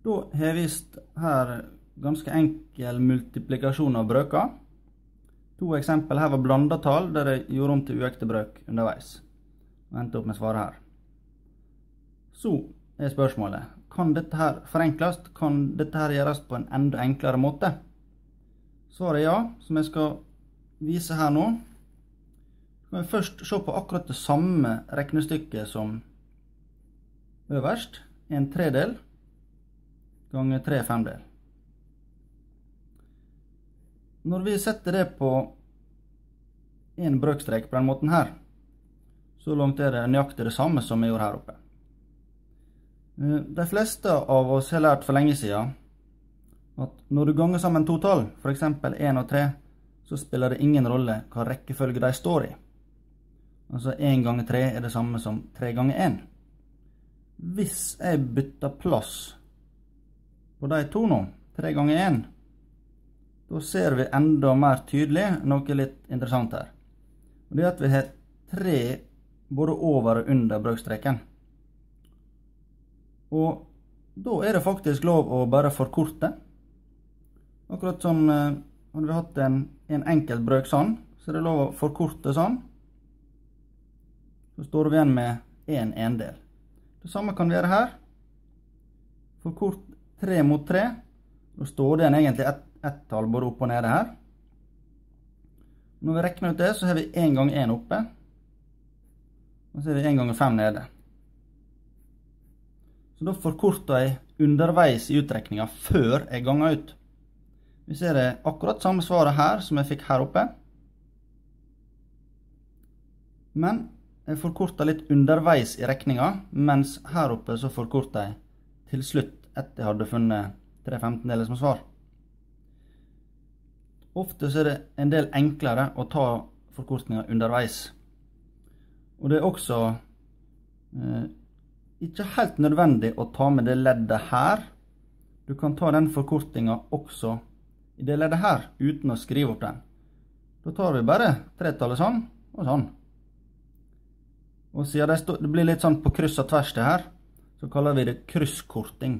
Da har jeg vist her ganske enkel multiplikasjon av brøker. To eksempel her var blanda tall der jeg gjorde om til uekte brøk underveis. Og endte opp med svaret her. Så er spørsmålet kan dette her forenkles? Kan dette her gjøres på en enda enklere måte? Svaret er ja, som jeg skal vise her nå. Så kan vi først se på akkurat det samme regnestykket som øverst. En tredel ganger 3 femdel. Når vi setter det på en brøkstrek på den måten her, så langt er det nøyaktig det samme som vi gjorde her oppe. Eh, de fleste av oss har lært for lenge siden at når du ganger sammen to tall, for eksempel 1 og 3, så spiller det ingen rolle hva rekkefølge de står i. Altså 1 ganger 3 er det samme som 3 ganger 1. Hvis jeg bytter plass på de to nå, tre ganger én, da ser vi enda mer tydelig noe litt interessant her. Og det er at vi har tre både over og under brøkstreken. Og da er det faktisk lov å bare forkorte. Akkurat som sånn, hadde vi hatt en, en enkel brøk sånn, så er det lov å forkorte sånn. Så står vi igjen med én en endel. Det samme kan vi gjøre her. Forkort tre mot tre. Da står det igjen egentlig ett et tall både opp og nede her. Når vi rekner ut det, så har vi én gang én oppe. Og så har vi én gang fem nede. Så da forkorter jeg underveis i utrekninga før jeg ganger ut. Vi ser det akkurat samme svaret her som jeg fikk her oppe. Men jeg forkorter litt underveis i regninga, mens her oppe så forkorter jeg til slutt etter jeg hadde funnet tre femtendeler som svar. Ofte så er det en del enklere å ta forkortninger underveis. Og det er også eh, ikke helt nødvendig å ta med det leddet her. Du kan ta den forkortinga også i det leddet her, uten å skrive opp den. Da tar vi bare tretallet sånn og sånn. Og siden det, blir litt sånn på kryss og tvers det her, så kaller vi det krysskorting.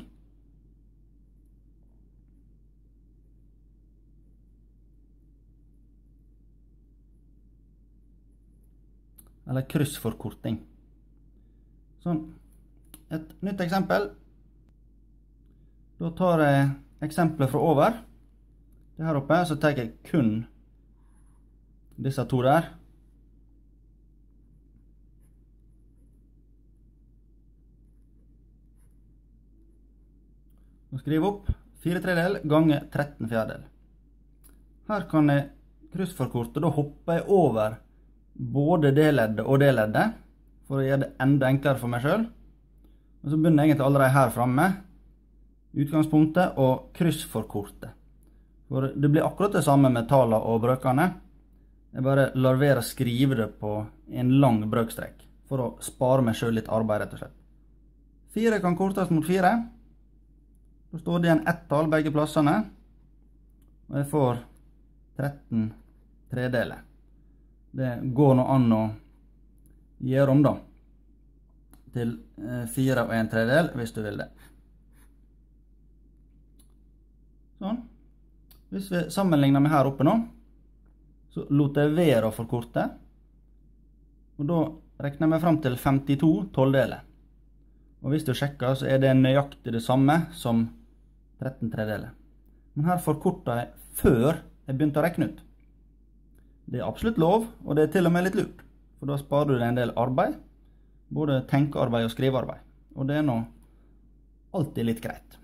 Eller kryssforkorting. Sånn. Et nytt eksempel. Da tar jeg eksempelet fra over. Det her oppe. Så tar jeg kun disse to der. Nå skriver jeg opp 4 tredjedel ganger 13 fjerdedel. Her kan jeg kryssforkorte. Da hopper jeg over både det leddet og det leddet for å gjøre det enda enklere for meg sjøl. Og så begynner jeg egentlig allerede her framme. Utgangspunktet og kryss For kortet. For det blir akkurat det samme med tallene og brøkene. Jeg bare lar være å skrive det på en lang brøkstrekk for å spare meg sjøl litt arbeid, rett og slett. Fire kan kortes mot fire. Så står det igjen ett tall begge plassene. Og jeg får 13 tredeler det går nå an å gjøre om, da. Til eh, fire og en tredjedel, hvis du vil det. Sånn. Hvis vi sammenligner med her oppe nå, så lot jeg være å forkorte. Og da regner vi fram til 52 tolvdeler. Og hvis du sjekker, så er det nøyaktig det samme som 13 tredeler. Men her forkorta jeg før jeg begynte å regne ut. Det er absolutt lov, og det er til og med litt lurt. For da sparer du deg en del arbeid. Både tenkearbeid og skrivearbeid. Og det er nå alltid litt greit.